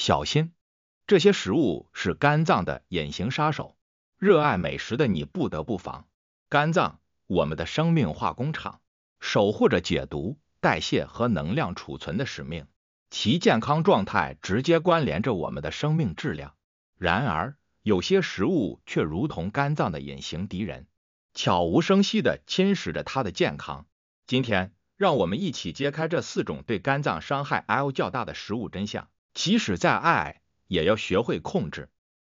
小心，这些食物是肝脏的隐形杀手。热爱美食的你不得不防。肝脏，我们的生命化工厂，守护着解毒、代谢和能量储存的使命，其健康状态直接关联着我们的生命质量。然而，有些食物却如同肝脏的隐形敌人，悄无声息的侵蚀着它的健康。今天，让我们一起揭开这四种对肝脏伤害 L 较大的食物真相。即使再爱，也要学会控制。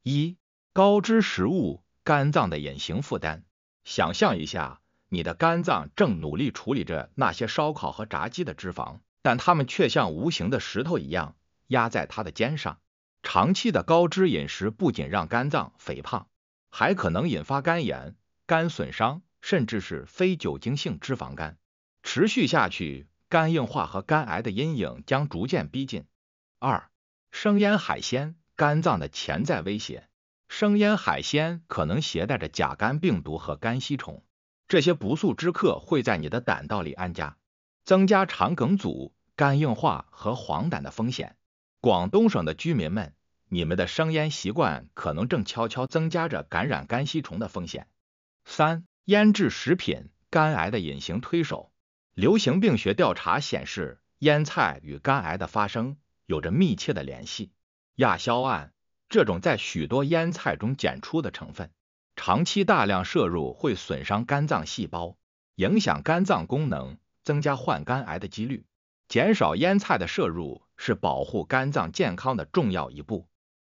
一高脂食物，肝脏的隐形负担。想象一下，你的肝脏正努力处理着那些烧烤和炸鸡的脂肪，但它们却像无形的石头一样压在他的肩上。长期的高脂饮食不仅让肝脏肥胖，还可能引发肝炎、肝损伤，甚至是非酒精性脂肪肝。持续下去，肝硬化和肝癌的阴影将逐渐逼近。二、生腌海鲜肝脏的潜在威胁。生腌海鲜可能携带着甲肝病毒和肝吸虫，这些不速之客会在你的胆道里安家，增加肠梗阻、肝硬化和黄疸的风险。广东省的居民们，你们的生腌习惯可能正悄悄增加着感染肝吸虫的风险。三、腌制食品肝癌的隐形推手。流行病学调查显示，腌菜与肝癌的发生。有着密切的联系。亚硝胺这种在许多腌菜中检出的成分，长期大量摄入会损伤肝脏细胞，影响肝脏功能，增加患肝癌的几率。减少腌菜的摄入是保护肝脏健康的重要一步。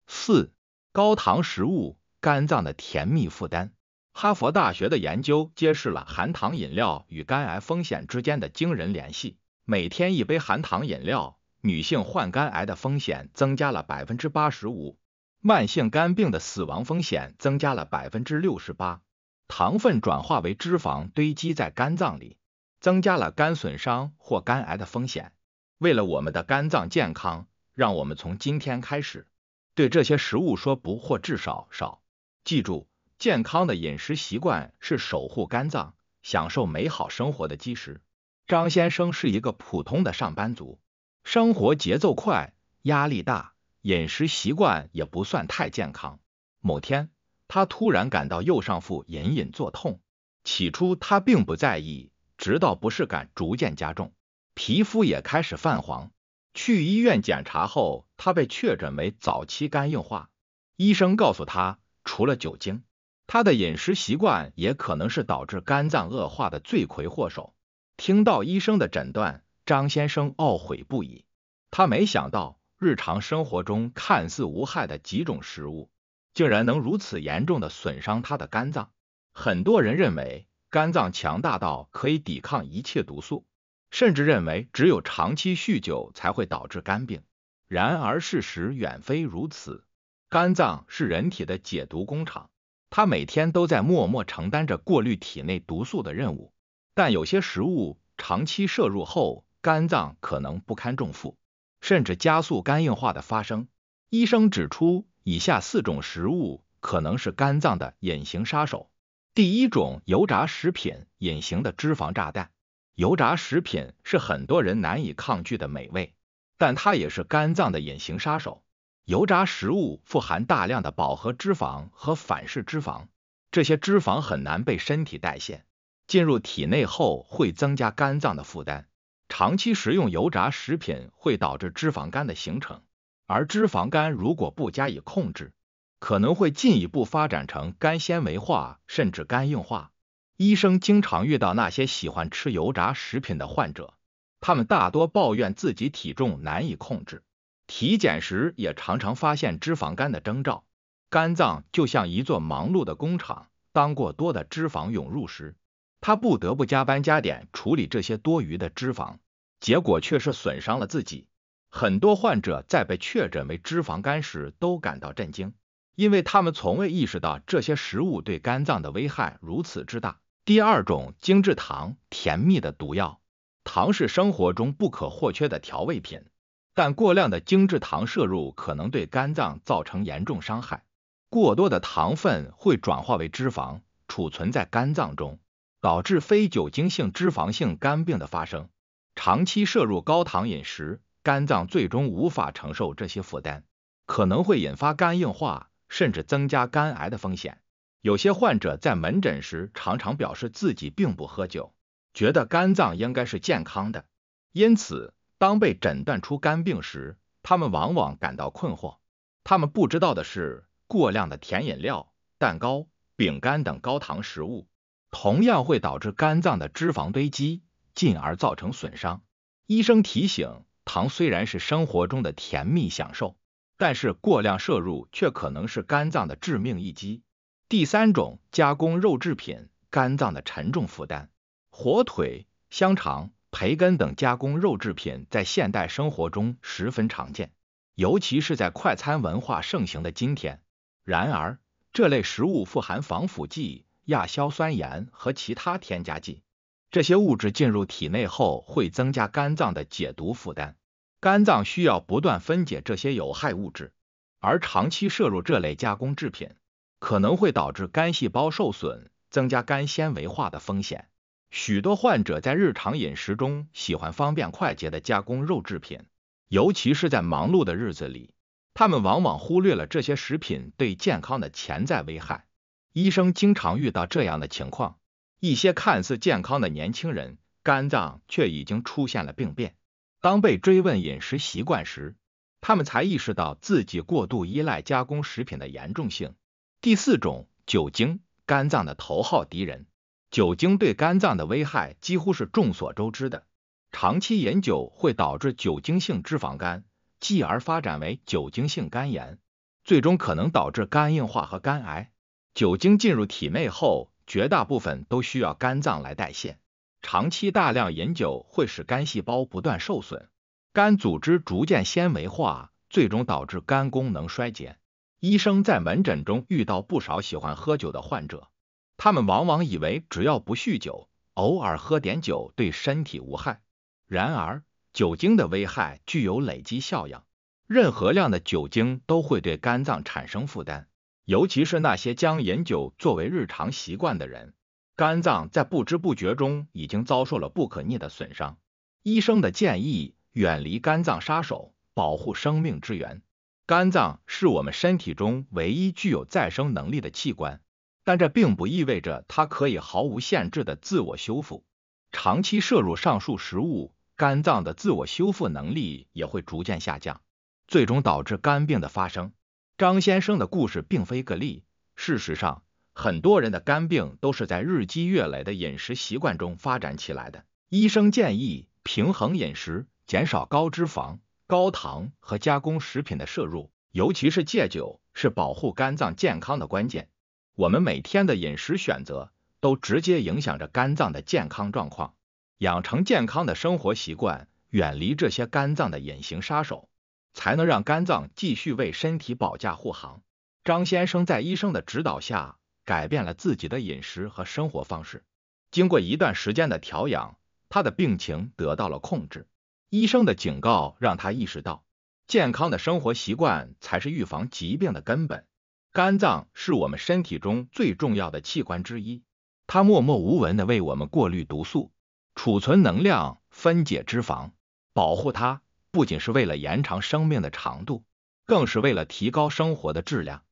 四、高糖食物肝脏的甜蜜负担。哈佛大学的研究揭示了含糖饮料与肝癌风险之间的惊人联系。每天一杯含糖饮料。女性患肝癌的风险增加了百分之八十五，慢性肝病的死亡风险增加了百分之六十八。糖分转化为脂肪堆积在肝脏里，增加了肝损伤或肝癌的风险。为了我们的肝脏健康，让我们从今天开始对这些食物说不，或至少少。记住，健康的饮食习惯是守护肝脏、享受美好生活的基石。张先生是一个普通的上班族。生活节奏快，压力大，饮食习惯也不算太健康。某天，他突然感到右上腹隐隐作痛，起初他并不在意，直到不适感逐渐加重，皮肤也开始泛黄。去医院检查后，他被确诊为早期肝硬化。医生告诉他，除了酒精，他的饮食习惯也可能是导致肝脏恶化的罪魁祸首。听到医生的诊断。张先生懊悔不已，他没想到日常生活中看似无害的几种食物，竟然能如此严重的损伤他的肝脏。很多人认为肝脏强大到可以抵抗一切毒素，甚至认为只有长期酗酒才会导致肝病。然而事实远非如此，肝脏是人体的解毒工厂，它每天都在默默承担着过滤体内毒素的任务。但有些食物长期摄入后，肝脏可能不堪重负，甚至加速肝硬化的发生。医生指出，以下四种食物可能是肝脏的隐形杀手。第一种，油炸食品，隐形的脂肪炸弹。油炸食品是很多人难以抗拒的美味，但它也是肝脏的隐形杀手。油炸食物富含大量的饱和脂肪和反式脂肪，这些脂肪很难被身体代谢，进入体内后会增加肝脏的负担。长期食用油炸食品会导致脂肪肝的形成，而脂肪肝如果不加以控制，可能会进一步发展成肝纤维化甚至肝硬化。医生经常遇到那些喜欢吃油炸食品的患者，他们大多抱怨自己体重难以控制，体检时也常常发现脂肪肝的征兆。肝脏就像一座忙碌的工厂，当过多的脂肪涌入时，它不得不加班加点处理这些多余的脂肪。结果却是损伤了自己。很多患者在被确诊为脂肪肝时都感到震惊，因为他们从未意识到这些食物对肝脏的危害如此之大。第二种，精制糖，甜蜜的毒药。糖是生活中不可或缺的调味品，但过量的精制糖摄入可能对肝脏造成严重伤害。过多的糖分会转化为脂肪，储存在肝脏中，导致非酒精性脂肪性肝病的发生。长期摄入高糖饮食，肝脏最终无法承受这些负担，可能会引发肝硬化，甚至增加肝癌的风险。有些患者在门诊时常常表示自己并不喝酒，觉得肝脏应该是健康的，因此当被诊断出肝病时，他们往往感到困惑。他们不知道的是，过量的甜饮料、蛋糕、饼干等高糖食物，同样会导致肝脏的脂肪堆积。进而造成损伤。医生提醒，糖虽然是生活中的甜蜜享受，但是过量摄入却可能是肝脏的致命一击。第三种，加工肉制品，肝脏的沉重负担。火腿、香肠、培根等加工肉制品在现代生活中十分常见，尤其是在快餐文化盛行的今天。然而，这类食物富含防腐剂、亚硝酸盐和其他添加剂。这些物质进入体内后，会增加肝脏的解毒负担。肝脏需要不断分解这些有害物质，而长期摄入这类加工制品，可能会导致肝细胞受损，增加肝纤维化的风险。许多患者在日常饮食中喜欢方便快捷的加工肉制品，尤其是在忙碌的日子里，他们往往忽略了这些食品对健康的潜在危害。医生经常遇到这样的情况。一些看似健康的年轻人，肝脏却已经出现了病变。当被追问饮食习惯时，他们才意识到自己过度依赖加工食品的严重性。第四种，酒精，肝脏的头号敌人。酒精对肝脏的危害几乎是众所周知的。长期饮酒会导致酒精性脂肪肝，继而发展为酒精性肝炎，最终可能导致肝硬化和肝癌。酒精进入体内后，绝大部分都需要肝脏来代谢，长期大量饮酒会使肝细胞不断受损，肝组织逐渐纤维化，最终导致肝功能衰竭。医生在门诊中遇到不少喜欢喝酒的患者，他们往往以为只要不酗酒，偶尔喝点酒对身体无害。然而，酒精的危害具有累积效应，任何量的酒精都会对肝脏产生负担。尤其是那些将饮酒作为日常习惯的人，肝脏在不知不觉中已经遭受了不可逆的损伤。医生的建议：远离肝脏杀手，保护生命之源。肝脏是我们身体中唯一具有再生能力的器官，但这并不意味着它可以毫无限制的自我修复。长期摄入上述食物，肝脏的自我修复能力也会逐渐下降，最终导致肝病的发生。张先生的故事并非个例，事实上，很多人的肝病都是在日积月累的饮食习惯中发展起来的。医生建议平衡饮食，减少高脂肪、高糖和加工食品的摄入，尤其是戒酒是保护肝脏健康的关键。我们每天的饮食选择都直接影响着肝脏的健康状况。养成健康的生活习惯，远离这些肝脏的隐形杀手。才能让肝脏继续为身体保驾护航。张先生在医生的指导下改变了自己的饮食和生活方式。经过一段时间的调养，他的病情得到了控制。医生的警告让他意识到，健康的生活习惯才是预防疾病的根本。肝脏是我们身体中最重要的器官之一，它默默无闻地为我们过滤毒素、储存能量、分解脂肪，保护它。不仅是为了延长生命的长度，更是为了提高生活的质量。